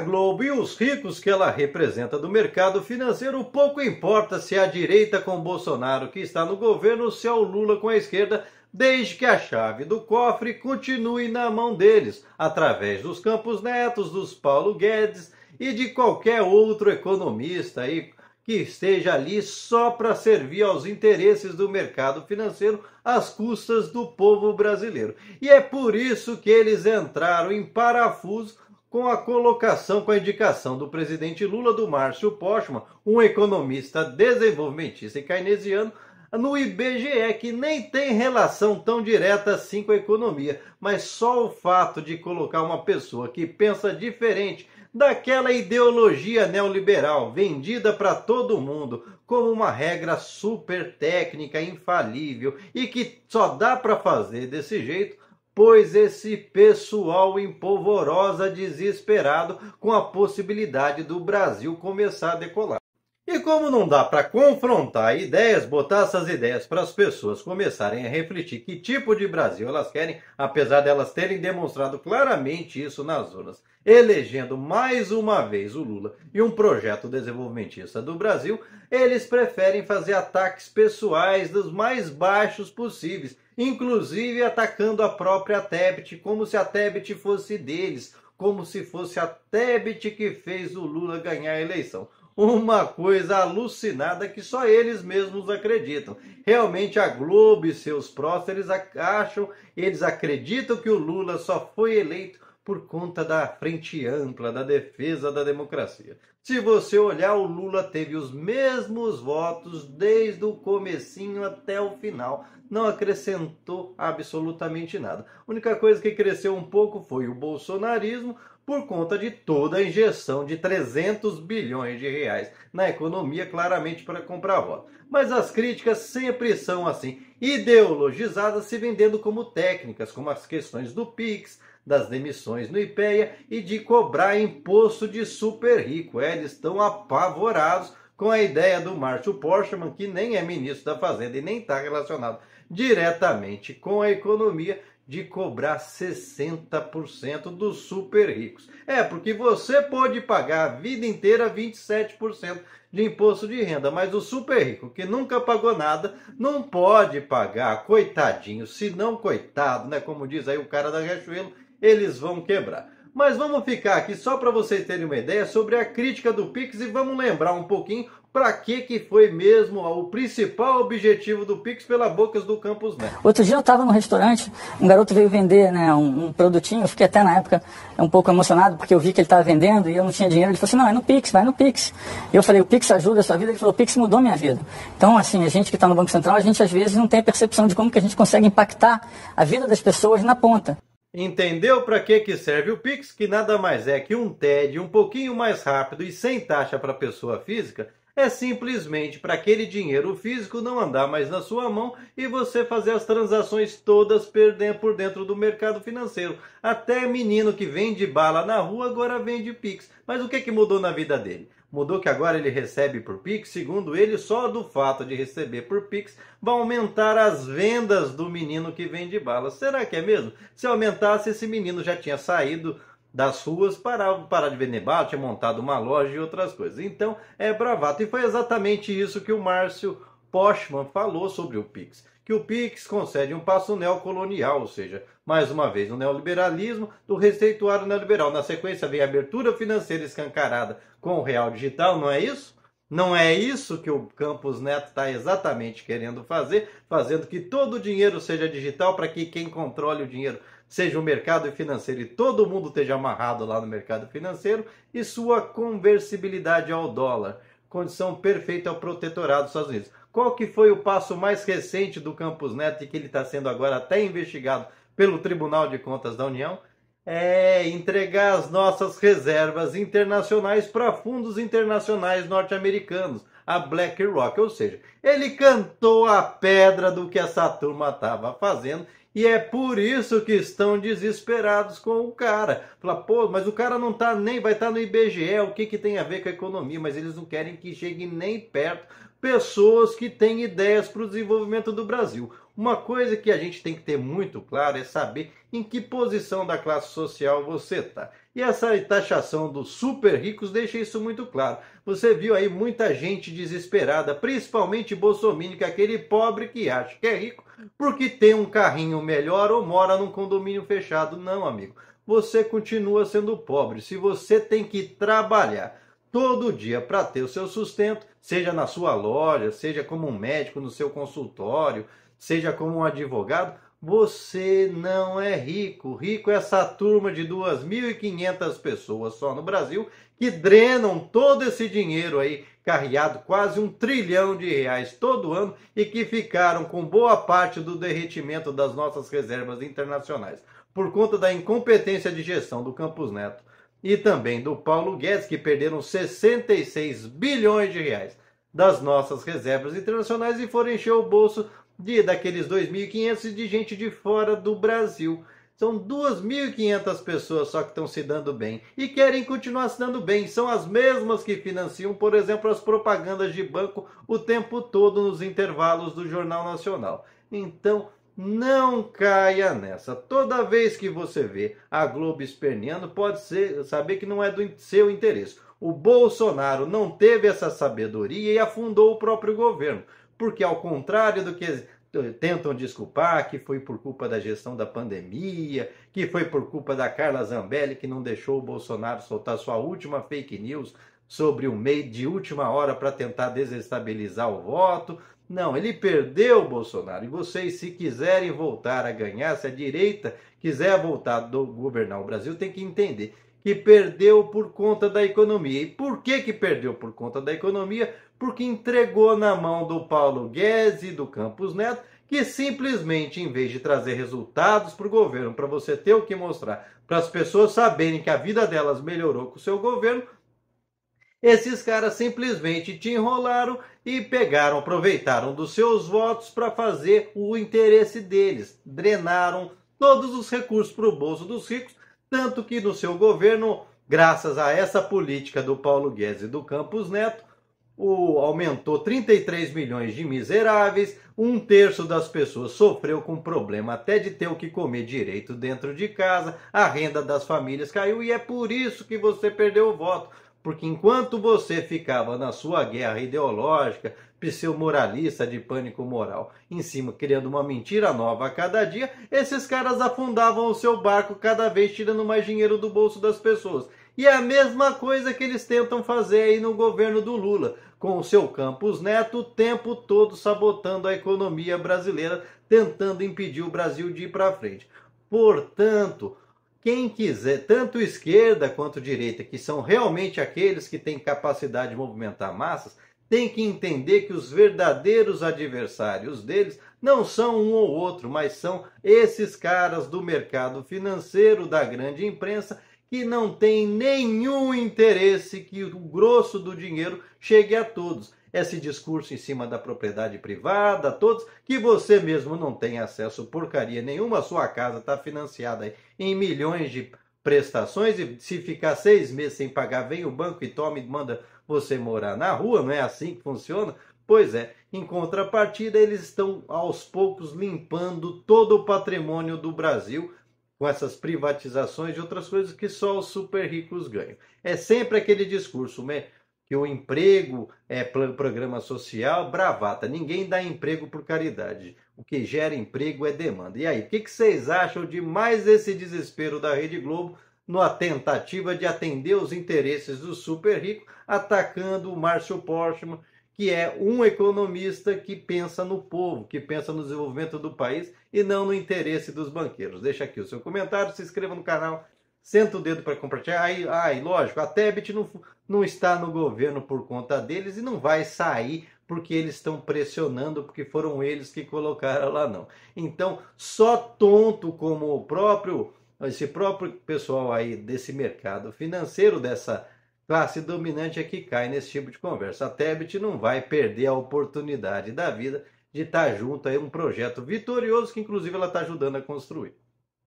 Globo e os ricos que ela representa do mercado financeiro, pouco importa se é a direita com Bolsonaro que está no governo, se é o Lula com a esquerda, desde que a chave do cofre continue na mão deles, através dos Campos Netos, dos Paulo Guedes e de qualquer outro economista aí que esteja ali só para servir aos interesses do mercado financeiro às custas do povo brasileiro. E é por isso que eles entraram em parafuso com a colocação, com a indicação do presidente Lula do Márcio Postman, um economista desenvolvimentista e keynesiano, no IBGE, que nem tem relação tão direta assim com a economia, mas só o fato de colocar uma pessoa que pensa diferente daquela ideologia neoliberal vendida para todo mundo como uma regra super técnica, infalível e que só dá para fazer desse jeito pois esse pessoal polvorosa desesperado com a possibilidade do Brasil começar a decolar. E como não dá para confrontar ideias, botar essas ideias para as pessoas começarem a refletir que tipo de Brasil elas querem, apesar delas terem demonstrado claramente isso nas urnas, elegendo mais uma vez o Lula e um projeto desenvolvimentista do Brasil, eles preferem fazer ataques pessoais dos mais baixos possíveis, inclusive atacando a própria Tebet, como se a Tebet fosse deles, como se fosse a Tebet que fez o Lula ganhar a eleição uma coisa alucinada que só eles mesmos acreditam. Realmente a Globo e seus próceres acham, eles acreditam que o Lula só foi eleito por conta da frente ampla, da defesa da democracia. Se você olhar, o Lula teve os mesmos votos desde o comecinho até o final. Não acrescentou absolutamente nada. A única coisa que cresceu um pouco foi o bolsonarismo, por conta de toda a injeção de 300 bilhões de reais na economia, claramente para comprar voto. Mas as críticas sempre são assim, ideologizadas, se vendendo como técnicas, como as questões do PIX, das demissões no IPEA e de cobrar imposto de super rico. É, eles estão apavorados com a ideia do Márcio Porscheman, que nem é ministro da Fazenda e nem está relacionado diretamente com a economia de cobrar 60% dos super ricos. É, porque você pode pagar a vida inteira 27% de imposto de renda, mas o super rico que nunca pagou nada não pode pagar, coitadinho, se não coitado, né, como diz aí o cara da Riachuelo, eles vão quebrar. Mas vamos ficar aqui só para vocês terem uma ideia sobre a crítica do Pix e vamos lembrar um pouquinho para que que foi mesmo o principal objetivo do Pix pela Bocas do Campus Neto. Outro dia eu estava num restaurante, um garoto veio vender né, um, um, produtinho, eu fiquei até na época é, um pouco emocionado, porque eu vi que ele estava vendendo e eu não tinha dinheiro, ele falou assim, não, é no Pix, vai no Pix. E eu falei, o Pix ajuda a sua vida? Ele falou, o Pix mudou minha vida. Então, assim, a gente que está no Banco Central, a gente às vezes não tem a percepção de como que a gente consegue impactar a vida das pessoas na ponta. Entendeu para que, que serve o Pix? Que nada mais é que um TED um pouquinho mais rápido e sem taxa para pessoa física é simplesmente para aquele dinheiro físico não andar mais na sua mão e você fazer as transações todas por dentro do mercado financeiro. Até menino que vende bala na rua agora vende Pix. Mas o que, que mudou na vida dele? Mudou que agora ele recebe por Pix. Segundo ele, só do fato de receber por Pix vai aumentar as vendas do menino que vende bala. Será que é mesmo? Se aumentasse, esse menino já tinha saído das ruas para parar de vender bala, tinha montado uma loja e outras coisas. Então é bravata. E foi exatamente isso que o Márcio Postman falou sobre o Pix. Que o Pix concede um passo neocolonial, ou seja, mais uma vez, o neoliberalismo do receituário neoliberal. Na sequência vem a abertura financeira escancarada com o real digital, não é isso? Não é isso que o Campos Neto está exatamente querendo fazer, fazendo que todo o dinheiro seja digital para que quem controle o dinheiro seja o mercado financeiro e todo mundo esteja amarrado lá no mercado financeiro e sua conversibilidade ao dólar, condição perfeita ao protetorado dos Estados Unidos. Qual que foi o passo mais recente do Campos Neto e que ele está sendo agora até investigado pelo Tribunal de Contas da União? É entregar as nossas reservas internacionais para fundos internacionais norte-americanos, a BlackRock. Ou seja, ele cantou a pedra do que essa turma estava fazendo e é por isso que estão desesperados com o cara. Fala, pô, mas o cara não tá nem, vai estar tá no IBGE, o que, que tem a ver com a economia? Mas eles não querem que chegue nem perto pessoas que têm ideias para o desenvolvimento do Brasil. Uma coisa que a gente tem que ter muito claro é saber em que posição da classe social você está. E essa taxação dos super ricos deixa isso muito claro. Você viu aí muita gente desesperada, principalmente Bolsonaro, que é aquele pobre que acha que é rico porque tem um carrinho melhor ou mora num condomínio fechado. Não, amigo. Você continua sendo pobre. Se você tem que trabalhar todo dia para ter o seu sustento, seja na sua loja, seja como um médico no seu consultório, seja como um advogado, você não é rico. Rico é essa turma de 2.500 pessoas só no Brasil que drenam todo esse dinheiro aí, carreado quase um trilhão de reais todo ano e que ficaram com boa parte do derretimento das nossas reservas internacionais por conta da incompetência de gestão do Campos Neto e também do Paulo Guedes, que perderam 66 bilhões de reais das nossas reservas internacionais e foram encher o bolso de daqueles 2.500 de gente de fora do Brasil. São 2.500 pessoas só que estão se dando bem e querem continuar se dando bem. São as mesmas que financiam, por exemplo, as propagandas de banco o tempo todo nos intervalos do Jornal Nacional. Então, não caia nessa. Toda vez que você vê a Globo esperneando, pode ser, saber que não é do seu interesse. O Bolsonaro não teve essa sabedoria e afundou o próprio governo, porque ao contrário do que eh, tentam desculpar que foi por culpa da gestão da pandemia, que foi por culpa da Carla Zambelli que não deixou o Bolsonaro soltar sua última fake news sobre o meio de última hora para tentar desestabilizar o voto. Não, ele perdeu o Bolsonaro. E vocês, se quiserem voltar a ganhar, se a direita quiser voltar a governar o Brasil, tem que entender que perdeu por conta da economia. E por que, que perdeu por conta da economia? Porque entregou na mão do Paulo Guedes e do Campos Neto, que simplesmente, em vez de trazer resultados para o governo, para você ter o que mostrar, para as pessoas saberem que a vida delas melhorou com o seu governo, esses caras simplesmente te enrolaram e pegaram, aproveitaram dos seus votos para fazer o interesse deles. Drenaram todos os recursos para o bolso dos ricos, tanto que no seu governo, graças a essa política do Paulo Guedes e do Campos Neto, o, aumentou 33 milhões de miseráveis, um terço das pessoas sofreu com problema até de ter o que comer direito dentro de casa, a renda das famílias caiu e é por isso que você perdeu o voto porque enquanto você ficava na sua guerra ideológica, pseudo-moralista de pânico moral, em cima criando uma mentira nova a cada dia, esses caras afundavam o seu barco cada vez tirando mais dinheiro do bolso das pessoas. E é a mesma coisa que eles tentam fazer aí no governo do Lula, com o seu Campos Neto o tempo todo sabotando a economia brasileira, tentando impedir o Brasil de ir para frente. Portanto, quem quiser, tanto esquerda quanto direita, que são realmente aqueles que têm capacidade de movimentar massas, tem que entender que os verdadeiros adversários deles não são um ou outro, mas são esses caras do mercado financeiro, da grande imprensa, que não têm nenhum interesse que o grosso do dinheiro chegue a todos esse discurso em cima da propriedade privada, todos, que você mesmo não tem acesso porcaria nenhuma, sua casa está financiada em milhões de prestações e se ficar seis meses sem pagar, vem o banco e toma e manda você morar na rua, não é assim que funciona? Pois é, em contrapartida, eles estão aos poucos limpando todo o patrimônio do Brasil com essas privatizações e outras coisas que só os super ricos ganham. É sempre aquele discurso, né? que o emprego é programa social, bravata. Ninguém dá emprego por caridade. O que gera emprego é demanda. E aí, o que, vocês acham de mais esse desespero da Rede Globo na tentativa de atender os interesses do super rico, atacando o Márcio Portman, que é um economista que pensa no povo, que pensa no desenvolvimento do país e não no interesse dos banqueiros. Deixa aqui o seu comentário, se inscreva no canal senta o dedo para compartilhar. Aí, aí, lógico, a Tebet não, não está no governo por conta deles e não vai sair porque eles estão pressionando, porque foram eles que colocaram lá, não. Então, só tonto como o próprio, esse próprio pessoal aí desse mercado financeiro, dessa classe dominante é que cai nesse tipo de conversa. A Tebet não vai perder a oportunidade da vida de estar tá junto a um projeto vitorioso que, inclusive, ela está ajudando a construir.